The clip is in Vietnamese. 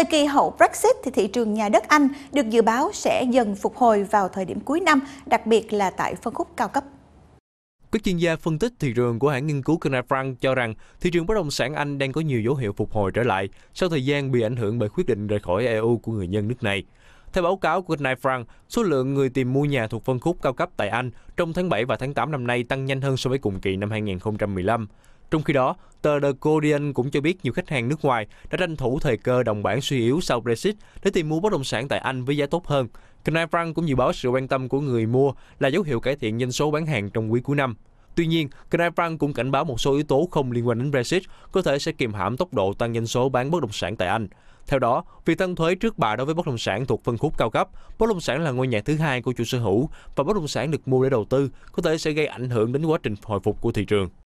Thời kỳ hậu Brexit thì thị trường nhà đất Anh được dự báo sẽ dần phục hồi vào thời điểm cuối năm, đặc biệt là tại phân khúc cao cấp. Các chuyên gia phân tích thị trường của hãng nghiên cứu Kenneth Frank cho rằng thị trường bất động sản Anh đang có nhiều dấu hiệu phục hồi trở lại sau thời gian bị ảnh hưởng bởi quyết định rời khỏi EU của người dân nước này. Theo báo cáo của Knight Frank, số lượng người tìm mua nhà thuộc phân khúc cao cấp tại Anh trong tháng 7 và tháng 8 năm nay tăng nhanh hơn so với cùng kỳ năm 2015. Trong khi đó, tờ The Guardian cũng cho biết nhiều khách hàng nước ngoài đã tranh thủ thời cơ đồng bảng suy yếu sau Brexit để tìm mua bất động sản tại Anh với giá tốt hơn. Knight Frank cũng dự báo sự quan tâm của người mua là dấu hiệu cải thiện doanh số bán hàng trong quý cuối năm. Tuy nhiên, Knight Frank cũng cảnh báo một số yếu tố không liên quan đến Brexit có thể sẽ kiềm hãm tốc độ tăng doanh số bán bất động sản tại Anh. Theo đó, việc tăng thuế trước bạ đối với bất động sản thuộc phân khúc cao cấp, bất động sản là ngôi nhà thứ hai của chủ sở hữu và bất động sản được mua để đầu tư có thể sẽ gây ảnh hưởng đến quá trình hồi phục của thị trường.